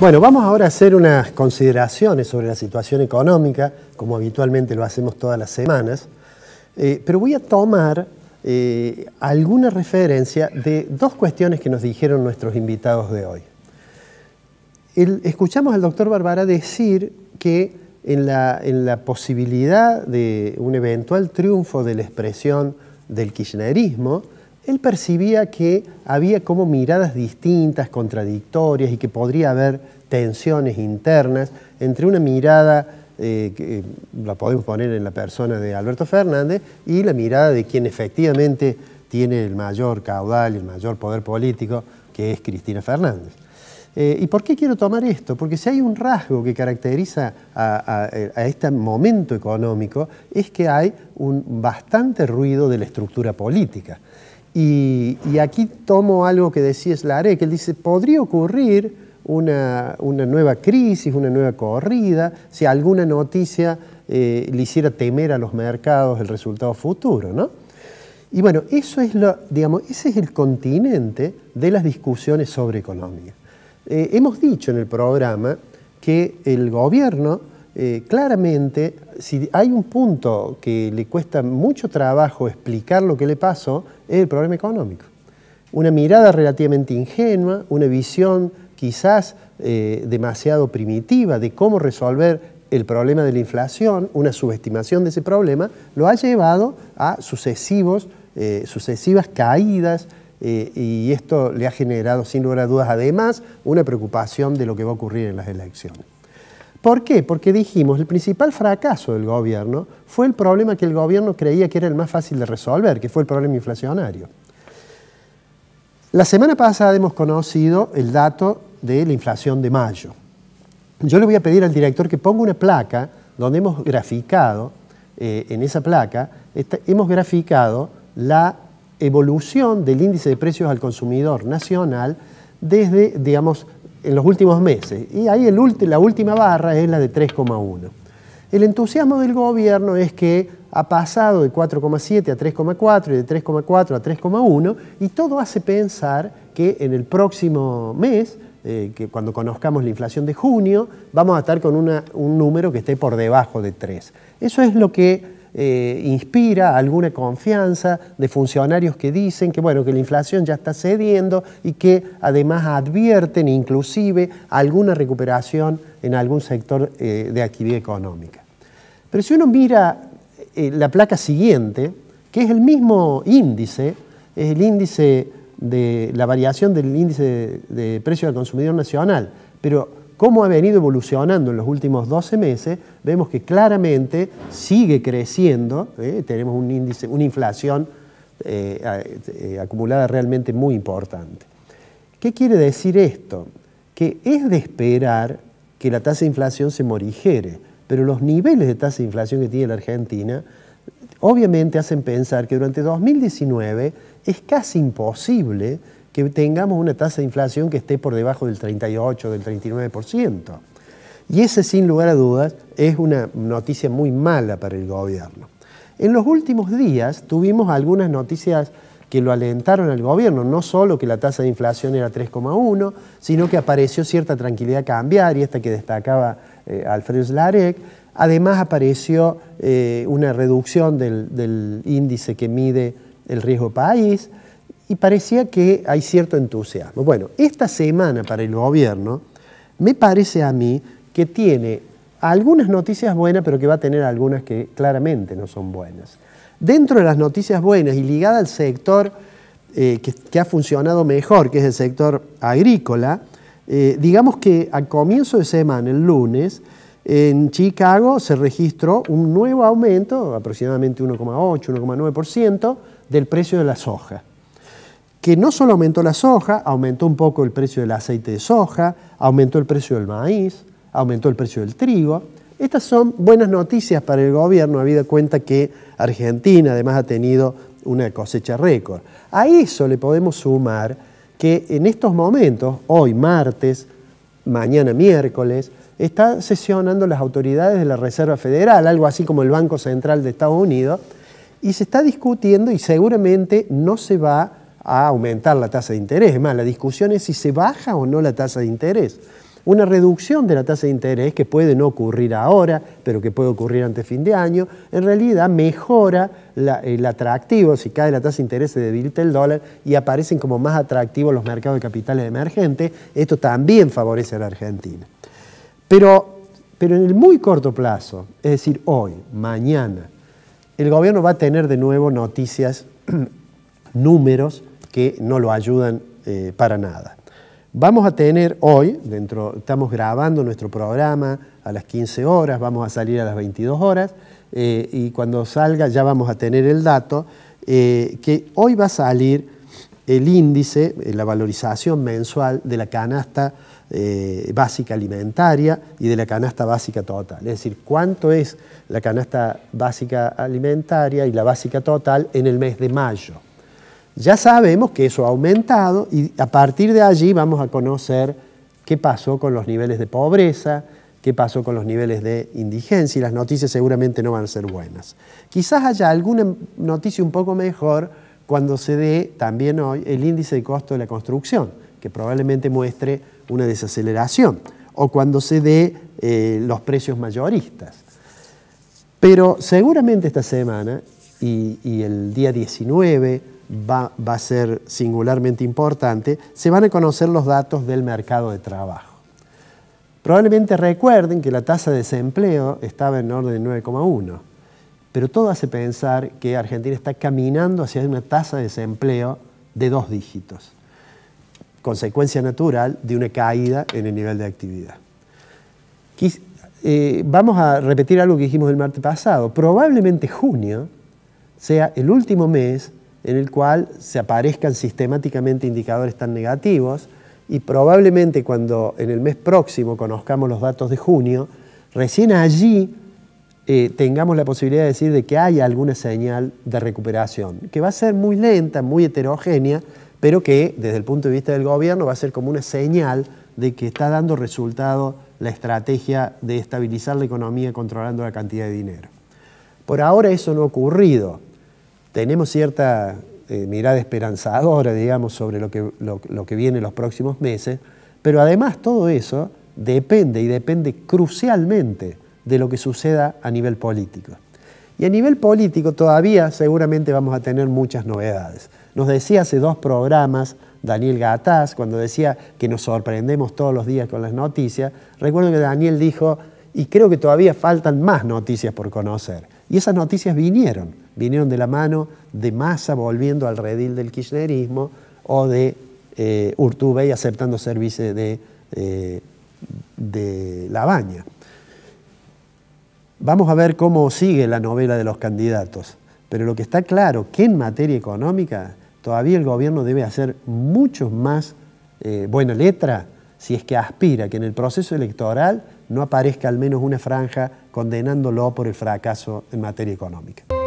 Bueno, vamos ahora a hacer unas consideraciones sobre la situación económica, como habitualmente lo hacemos todas las semanas, eh, pero voy a tomar eh, alguna referencia de dos cuestiones que nos dijeron nuestros invitados de hoy. escuchamos al doctor Barbara decir que en la posibilidad de un eventual triunfo de la expresión del kirchnerismo, él percibía que había como miradas distintas, contradictorias y que podría haber tensiones internas entre una mirada eh, que eh, la podemos poner en la persona de Alberto Fernández y la mirada de quien efectivamente tiene el mayor caudal, y el mayor poder político, que es Cristina Fernández. Eh, ¿Y por qué quiero tomar esto? Porque si hay un rasgo que caracteriza a, a, este momento económico es que hay un bastante ruido de la estructura política. Y, aquí tomo algo que decía Slarek, que él dice, podría ocurrir una, nueva crisis, una nueva corrida, si alguna noticia eh, le hiciera temer a los mercados el resultado futuro, Y bueno, eso es lo, digamos, ese es el continente de las discusiones sobre economía. Eh, hemos dicho en el programa que el gobierno eh, claramente si hay un punto que le cuesta mucho trabajo explicar lo que le pasó, es el problema económico. Una mirada relativamente ingenua, una visión quizás eh, demasiado primitiva de cómo resolver el problema de la inflación, una subestimación de ese problema, lo ha llevado a sucesivos, eh, sucesivas caídas eh, y esto le ha generado, sin lugar a dudas, además, una preocupación de lo que va a ocurrir en las elecciones. ¿Por qué? Porque dijimos, el principal fracaso del gobierno fue el problema que el gobierno creía que era el más fácil de resolver, que fue el problema inflacionario. La semana pasada hemos conocido el dato de la inflación de mayo. Yo le voy a pedir al director que ponga una placa donde hemos graficado, eh, en esa placa, hemos graficado la evolución del índice de precios al consumidor nacional desde, digamos, en los últimos meses. Y ahí el la última barra es la de 3,1. El entusiasmo del gobierno es que ha pasado de 4,7 a 3,4 y de 3,4 a 3,1 y todo hace pensar que en el próximo mes, eh, que cuando conozcamos la inflación de junio, vamos a estar con un número que esté por debajo de 3. Eso es lo que eh, inspira alguna confianza de funcionarios que dicen que, bueno, que la inflación ya está cediendo y que además advierten inclusive alguna recuperación en algún sector eh, de actividad económica. Pero si uno mira eh, la placa siguiente, que es el mismo índice, es el índice de la variación del índice de, precio del consumidor nacional, pero cómo ha venido evolucionando en los últimos 12 meses, vemos que claramente sigue creciendo, ¿eh? tenemos un índice, una inflación eh, eh, acumulada realmente muy importante. ¿Qué quiere decir esto? Que es de esperar que la tasa de inflación se morigere, pero los niveles de tasa de inflación que tiene la Argentina obviamente hacen pensar que durante 2019 es casi imposible que tengamos una tasa de inflación que esté por debajo del 38, del 39%. Y ese, sin lugar a dudas, es una noticia muy mala para el gobierno. En los últimos días tuvimos algunas noticias que lo alentaron al gobierno, no solo que la tasa de inflación era 3,1, sino que apareció cierta tranquilidad cambiaria, esta que destacaba eh, Alfredo Slarek. Además apareció eh, una reducción del índice que mide el riesgo país y parecía que hay cierto entusiasmo. Bueno, esta semana para el gobierno me parece a mí que tiene algunas noticias buenas, pero que va a tener algunas que claramente no son buenas. Dentro de las noticias buenas y ligada al sector eh, que, ha funcionado mejor, que es el sector agrícola, eh, digamos que a comienzo de semana, el lunes, en Chicago se registró un nuevo aumento, aproximadamente 1,8, 1,9% del precio de la soja que no solo aumentó la soja, aumentó un poco el precio del aceite de soja, aumentó el precio del maíz, aumentó el precio del trigo. Estas son buenas noticias para el gobierno, habida cuenta que Argentina además ha tenido una cosecha récord. A eso le podemos sumar que en estos momentos, hoy martes, mañana miércoles, está sesionando las autoridades de la Reserva Federal, algo así como el Banco Central de Estados Unidos, y se está discutiendo y seguramente no se va a a aumentar la tasa de interés. Es más, la discusión es si se baja o no la tasa de interés. Una reducción de la tasa de interés que puede no ocurrir ahora, pero que puede ocurrir antes fin de año, en realidad mejora el atractivo. Si cae la tasa de interés, se debilita el dólar y aparecen como más atractivos los mercados de capitales emergentes. Esto también favorece a la Argentina. Pero, pero en el muy corto plazo, es decir, hoy, mañana, el gobierno va a tener de nuevo noticias, números que no lo ayudan eh, para nada. Vamos a tener hoy, dentro, estamos grabando nuestro programa a las 15 horas, vamos a salir a las 22 horas eh, y cuando salga ya vamos a tener el dato, eh, que hoy va a salir el índice, la valorización mensual de la canasta básica alimentaria y de la canasta básica total. Es decir, cuánto es la canasta básica alimentaria y la básica total en el mes de mayo. Ya sabemos que eso ha aumentado y a partir de allí vamos a conocer qué pasó con los niveles de pobreza, qué pasó con los niveles de indigencia y las noticias seguramente no van a ser buenas. Quizás haya alguna noticia un poco mejor cuando se dé también hoy el índice de costo de la construcción, que probablemente muestre una desaceleración, o cuando se dé eh, los precios mayoristas. Pero seguramente esta semana y el día 19 va, a ser singularmente importante, se van a conocer los datos del mercado de trabajo. Probablemente recuerden que la tasa de desempleo estaba en orden de 9,1, pero todo hace pensar que Argentina está caminando hacia una tasa de desempleo de dos dígitos, consecuencia natural de una caída en el nivel de actividad. Eh, vamos a repetir algo que dijimos el martes pasado. Probablemente junio sea el último mes en el cual se aparezcan sistemáticamente indicadores tan negativos y probablemente cuando en el mes próximo conozcamos los datos de junio, recién allí eh, tengamos la posibilidad de decir de que hay alguna señal de recuperación, que va a ser muy lenta, muy heterogénea, pero que desde el punto de vista del gobierno va a ser como una señal de que está dando resultado la estrategia de estabilizar la economía controlando la cantidad de dinero. Por ahora eso no ha ocurrido tenemos cierta eh, mirada esperanzadora, digamos, sobre lo que, lo, que viene en los próximos meses, pero además todo eso depende y depende crucialmente de lo que suceda a nivel político. Y a nivel político todavía seguramente vamos a tener muchas novedades. Nos decía hace dos programas Daniel Gataz, cuando decía que nos sorprendemos todos los días con las noticias, recuerdo que Daniel dijo, y creo que todavía faltan más noticias por conocer. Y esas noticias vinieron vinieron de la mano de Massa volviendo al redil del kirchnerismo o de eh, Urtubey aceptando servicios de, eh, de La Baña. Vamos a ver cómo sigue la novela de los candidatos, pero lo que está claro que en materia económica todavía el gobierno debe hacer mucho más eh, buena letra si es que aspira que en el proceso electoral no aparezca al menos una franja condenándolo por el fracaso en materia económica.